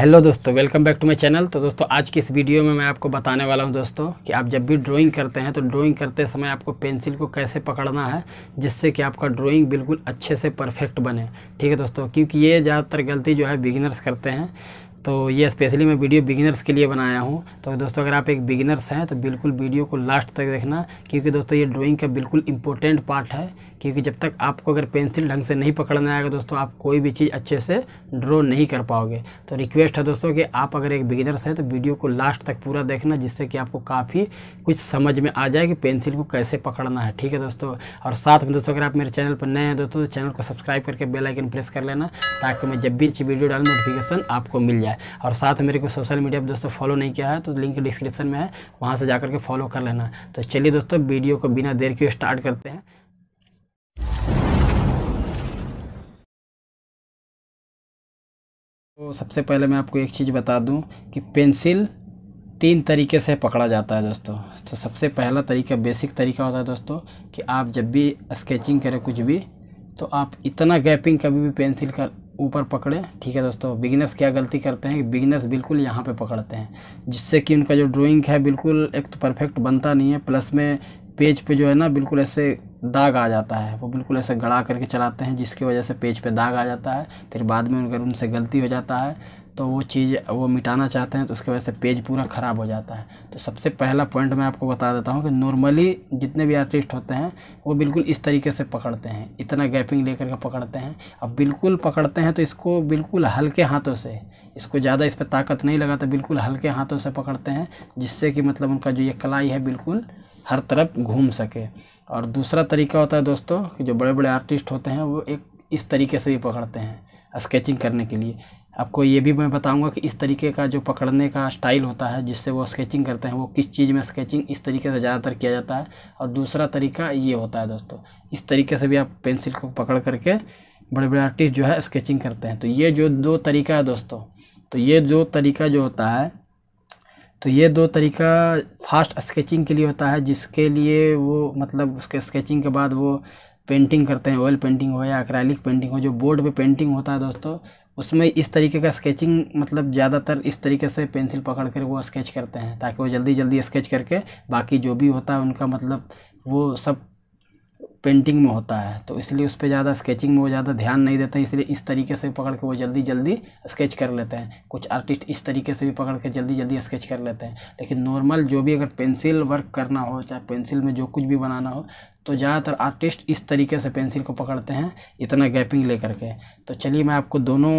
hello दोस्तों welcome back to my channel तो दोस्तों आज की इस वीडियो में मैं आपको बताने वाला हूं दोस्तों कि आप जब भी ड्राइंग करते हैं तो ड्राइंग करते समय आपको पेंसिल को कैसे पकड़ना है जिससे कि आपका ड्राइंग बिल्कुल अच्छे से परफेक्ट बने ठीक है दोस्तों क्योंकि ये ज़्यादातर गलती जो है बिगिनर्स करते हैं तो ये स्पेशली मैं वीडियो बिगिनर्स के लिए बनाया हूँ तो दोस्तों अगर आप एक बिगिनर्स हैं तो बिल्कुल वीडियो को लास्ट तक देखना क्योंकि दोस्तों ये ड्राइंग का बिल्कुल इंपॉर्टेंट पार्ट है क्योंकि जब तक आपको अगर पेंसिल ढंग से नहीं पकड़ना आएगा दोस्तों आप कोई भी चीज़ अच्छे से ड्रॉ नहीं कर पाओगे तो रिक्वेस्ट है दोस्तों कि आप अगर एक बिगिनर्स हैं तो वीडियो को लास्ट तक पूरा देखना जिससे कि आपको काफ़ी कुछ समझ में आ जाए कि पेंसिल को कैसे पकड़ना है ठीक है दोस्तों और साथ में दोस्तों अगर आप मेरे चैनल पर नए हैं दोस्तों तो चैनल को सब्सक्राइब करके बेलाइकन प्रेस कर लेना ताकि मैं जब भी वीडियो डालूँ नोटिफिकेशन आपको मिल जाए है और साथ मेरे को सोशल मीडिया पर दोस्तों फॉलो नहीं किया है तो लिंक डिस्क्रिप्शन में है वहाँ से जाकर के फॉलो कर लेना तो चलिए दोस्तों वीडियो को बिना देर के स्टार्ट करते हैं तो सबसे पहले मैं आपको एक चीज़ बता दूं कि पेंसिल तीन तरीके से पकड़ा जाता है दोस्तों तो सबसे पहला तरीका बेसिक तरीका होता है दोस्तों कि आप जब भी स्केचिंग करें कुछ भी तो आप इतना गैपिंग कभी भी पेंसिल का ऊपर पकड़ें ठीक है दोस्तों बिगनर्स क्या गलती करते हैं बिगनर्स बिल्कुल यहाँ पे पकड़ते हैं जिससे कि उनका जो ड्राइंग है बिल्कुल एक तो परफेक्ट बनता नहीं है प्लस में पेज पे जो है ना बिल्कुल ऐसे दाग आ जाता है वो बिल्कुल ऐसे गड़ा करके चलाते हैं जिसकी वजह से पेज पे दाग आ जाता है फिर बाद में अगर उनसे गलती हो जाता है तो वो चीज़ वो मिटाना चाहते हैं तो उसकी वजह से पेज पूरा ख़राब हो जाता है तो सबसे पहला पॉइंट मैं आपको बता देता हूँ कि नॉर्मली जितने भी आर्टिस्ट होते हैं वो बिल्कुल इस तरीके से पकड़ते हैं इतना गैपिंग लेकर के पकड़ते हैं अब बिल्कुल पकड़ते हैं तो इसको बिल्कुल हल्के हाथों से इसको ज़्यादा इस पर ताकत नहीं लगाते बिल्कुल हल्के हाथों से पकड़ते हैं जिससे कि मतलब उनका जो ये कलाई है बिल्कुल हर तरफ घूम सके और दूसरा तरीका होता है दोस्तों कि जो बड़े बड़े आर्टिस्ट होते हैं वो एक इस तरीके से भी पकड़ते हैं स्केचिंग करने के लिए आपको ये भी मैं बताऊंगा कि इस तरीके का जो पकड़ने का स्टाइल होता है जिससे वो स्केचिंग करते हैं वो किस चीज़ में स्केचिंग इस तरीके से ज़्यादातर किया जाता है और दूसरा तरीका ये होता है दोस्तों इस तरीके से भी आप पेंसिल को पकड़ करके बड़े बड़े आर्टिस्ट जो है स्केचिंग करते हैं तो ये जो दो तरीका है दोस्तों तो ये जो तरीका जो होता है तो ये दो तरीका फास्ट स्केचिंग के लिए होता है जिसके लिए वो मतलब उसके स्केचिंग के बाद वो पेंटिंग करते हैं ऑयल पेंटिंग हो या अक्रैलिक पेंटिंग हो जो बोर्ड पे पेंटिंग होता है दोस्तों उसमें इस तरीके का स्केचिंग मतलब ज़्यादातर इस तरीके से पेंसिल पकड़ कर वो स्केच करते हैं ताकि वो जल्दी जल्दी स्केच करके बाकी जो भी होता है उनका मतलब वो सब पेंटिंग में होता है तो इसलिए उस पर ज़्यादा स्केचिंग में वो ज़्यादा ध्यान नहीं देते हैं इसलिए इस तरीके से पकड़ के वो जल्दी जल्दी स्केच कर लेते हैं कुछ आर्टिस्ट इस तरीके से भी पकड़ के जल्दी जल्दी स्केच कर लेते हैं लेकिन नॉर्मल जो भी अगर पेंसिल वर्क करना हो चाहे पेंसिल में जो कुछ भी बनाना हो तो ज़्यादातर आर्टिस्ट इस तरीके से पेंसिल को पकड़ते हैं इतना गैपिंग ले करके तो चलिए मैं आपको दोनों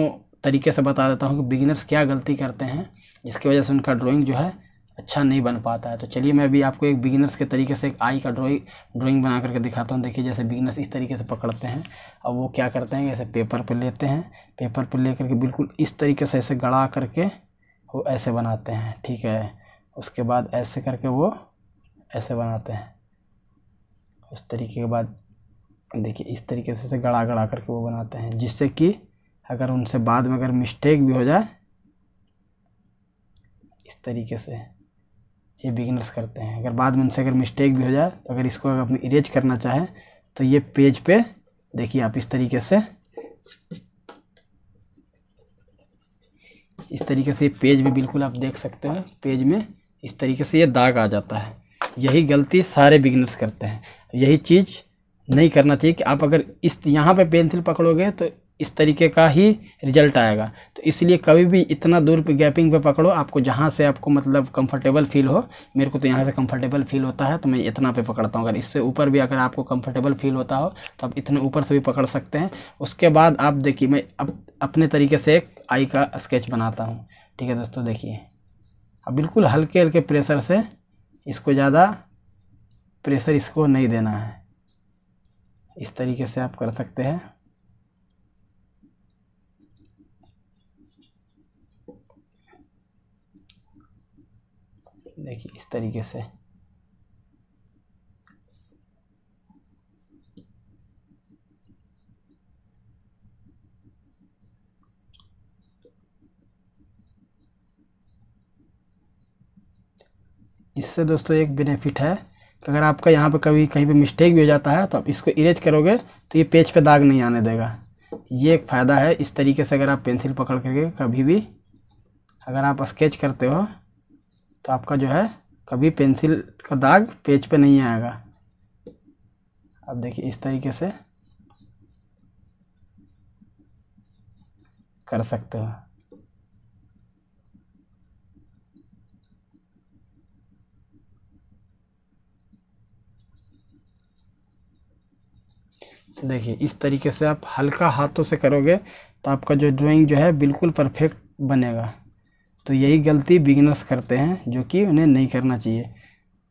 तरीके से बता देता हूँ कि बिगिनर्स क्या गलती करते हैं जिसकी वजह से उनका ड्राइंग जो है अच्छा नहीं बन पाता है तो चलिए मैं अभी आपको एक बिगिनर्स के तरीके से एक आई का ड्रॉइंग ड्राइंग बना करके दिखाता हूँ देखिए जैसे बिगिनर्स इस तरीके से पकड़ते हैं और वो क्या करते हैं जैसे पेपर पर लेते हैं पेपर पर ले करके बिल्कुल इस तरीके से ऐसे गड़ा करके वो ऐसे बनाते हैं ठीक है उसके बाद ऐसे करके वो ऐसे बनाते हैं उस तरीके के बाद देखिए इस तरीके से गड़ा गड़ा करके वो बनाते हैं जिससे कि अगर उनसे बाद में अगर मिस्टेक भी हो जाए इस तरीके से ये बिगिनर्स करते हैं अगर बाद में उनसे अगर मिस्टेक भी हो जाए तो अगर इसको अगर इरेज करना चाहें तो ये पेज पे देखिए आप इस तरीके से इस तरीके से पेज भी बिल्कुल आप देख सकते हो पेज में इस तरीके से ये दाग आ जाता है यही गलती सारे बिगनर्स करते हैं यही चीज़ नहीं करना चाहिए कि आप अगर इस यहाँ पे पेंसिल पकड़ोगे तो इस तरीके का ही रिजल्ट आएगा तो इसलिए कभी भी इतना दूर पे गैपिंग पे पकड़ो आपको जहाँ से आपको मतलब कंफर्टेबल फील हो मेरे को तो यहाँ से कंफर्टेबल फील होता है तो मैं इतना पे पकड़ता हूँ अगर इससे ऊपर भी अगर आपको कंफर्टेबल फील होता हो तो आप इतने ऊपर से भी पकड़ सकते हैं उसके बाद आप देखिए मैं अब अपने तरीके से एक आई का स्केच बनाता हूँ ठीक है दोस्तों देखिए अब बिल्कुल हल्के हल्के प्रेशर से इसको ज़्यादा प्रेशर इसको नहीं देना है इस तरीके से आप कर सकते हैं इस तरीके से इससे दोस्तों एक बेनिफिट है कि अगर आपका यहाँ पे कभी कहीं पे मिस्टेक भी हो जाता है तो आप इसको इरेज करोगे तो ये पेज पे दाग नहीं आने देगा ये एक फ़ायदा है इस तरीके से अगर आप पेंसिल पकड़ करके कभी भी अगर आप स्केच करते हो तो आपका जो है कभी पेंसिल का दाग पेज पे नहीं आएगा अब देखिए इस तरीके से कर सकते हो तो देखिए इस तरीके से आप हल्का हाथों से करोगे तो आपका जो ड्राइंग जो है बिल्कुल परफेक्ट बनेगा तो यही गलती बिगिनर्स करते हैं जो कि उन्हें नहीं करना चाहिए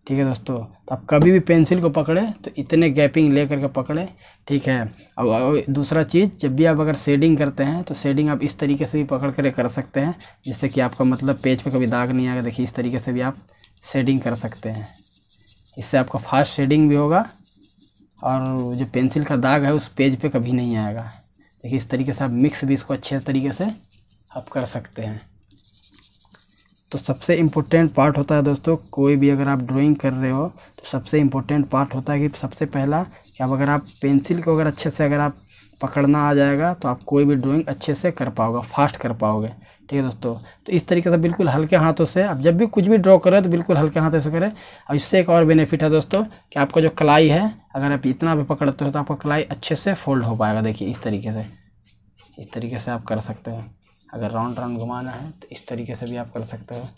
ठीक है दोस्तों तो आप कभी भी पेंसिल को पकड़े तो इतने गैपिंग ले करके पकड़े ठीक है अब दूसरा चीज़ जब भी आप अगर शेडिंग करते हैं तो शेडिंग आप इस तरीके से भी पकड़ कर कर सकते हैं जिससे कि आपका मतलब पेज पे कभी दाग नहीं आएगा देखिए इस तरीके से भी आप शेडिंग कर सकते हैं इससे आपका फास्ट शेडिंग भी होगा और जो पेंसिल का दाग है उस पेज पर पे कभी नहीं आएगा देखिए इस तरीके से आप मिक्स भी इसको अच्छे तरीके से आप कर सकते हैं तो सबसे इम्पोर्टेंट पार्ट होता है दोस्तों कोई भी अगर आप ड्राइंग कर रहे हो तो सबसे इम्पोर्टेंट पार्ट होता है कि सबसे पहला कि अब अगर आप पेंसिल को अगर अच्छे से अगर आप पकड़ना आ जाएगा तो आप कोई भी ड्राइंग अच्छे से कर पाओगे फास्ट कर पाओगे ठीक है दोस्तों तो इस तरीके से बिल्कुल हल्के हाथों से आप जब भी कुछ भी ड्रॉ करें तो बिल्कुल हल्के हाथों से करें और इससे एक और बेनिफिट है दोस्तों कि आपका जो कलाई है अगर आप इतना भी पकड़ते हो तो आपका कलाई अच्छे से फोल्ड हो पाएगा देखिए इस तरीके से इस तरीके से आप कर सकते हैं अगर राउंड राउंड घुमाना है तो इस तरीके से भी आप कर सकते हो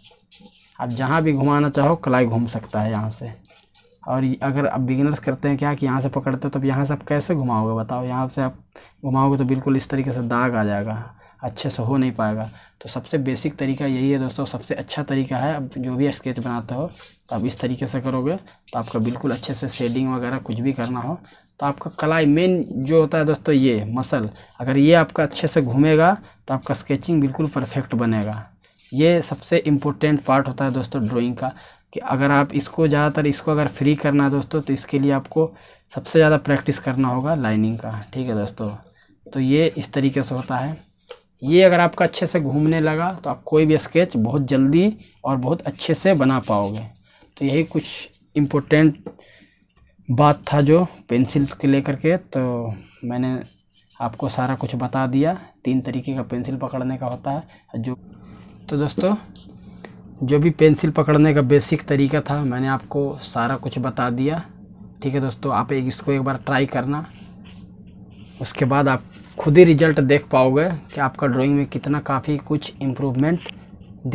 आप जहाँ भी घुमाना चाहो कलाई घूम सकता है यहाँ से और अगर आप बिगिनर्स करते हैं क्या कि यहाँ से पकड़ते हो तो यहाँ से आप कैसे घुमाओगे बताओ यहाँ से आप घुमाओगे तो बिल्कुल इस तरीके से दाग आ जाएगा अच्छे से हो नहीं पाएगा तो सबसे बेसिक तरीका यही है दोस्तों सबसे अच्छा तरीका है अब जो भी स्केच बनाते हो तो आप इस तरीके से करोगे तो आपका बिल्कुल अच्छे से शेडिंग वगैरह कुछ भी करना हो तो आपका कलाई मेन जो होता है दोस्तों ये मसल अगर ये आपका अच्छे से घूमेगा तो आपका स्केचिंग बिल्कुल परफेक्ट बनेगा ये सबसे इम्पोर्टेंट पार्ट होता है दोस्तों ड्राइंग का कि अगर आप इसको ज़्यादातर इसको अगर फ्री करना है दोस्तों तो इसके लिए आपको सबसे ज़्यादा प्रैक्टिस करना होगा लाइनिंग का ठीक है दोस्तों तो ये इस तरीके से होता है ये अगर आपका अच्छे से घूमने लगा तो आप कोई भी स्केच बहुत जल्दी और बहुत अच्छे से बना पाओगे तो यही कुछ इम्पोर्टेंट बात था जो पेंसिल्स के लेकर के तो मैंने आपको सारा कुछ बता दिया तीन तरीके का पेंसिल पकड़ने का होता है जो तो दोस्तों जो भी पेंसिल पकड़ने का बेसिक तरीका था मैंने आपको सारा कुछ बता दिया ठीक है दोस्तों आप एक इसको एक बार ट्राई करना उसके बाद आप खुद ही रिजल्ट देख पाओगे कि आपका ड्राइंग में कितना काफ़ी कुछ इम्प्रूवमेंट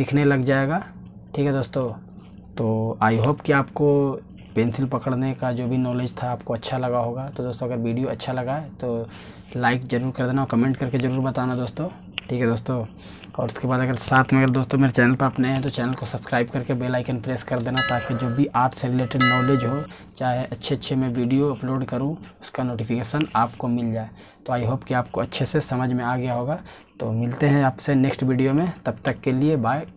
दिखने लग जाएगा ठीक है दोस्तों तो आई होप कि आपको पेंसिल पकड़ने का जो भी नॉलेज था आपको अच्छा लगा होगा तो दोस्तों अगर वीडियो अच्छा लगा है तो लाइक ज़रूर कर देना और कमेंट करके ज़रूर बताना दोस्तों ठीक है दोस्तों और उसके बाद अगर साथ में अगर दोस्तों मेरे चैनल पर आप नए हैं तो चैनल को सब्सक्राइब करके बेल आइकन प्रेस कर देना ताकि जो भी आर्ट से रिलेटेड नॉलेज हो चाहे अच्छे अच्छे मैं वीडियो अपलोड करूँ उसका नोटिफिकेशन आपको मिल जाए तो आई होप कि आपको अच्छे से समझ में आ गया होगा तो मिलते हैं आपसे नेक्स्ट वीडियो में तब तक के लिए बाय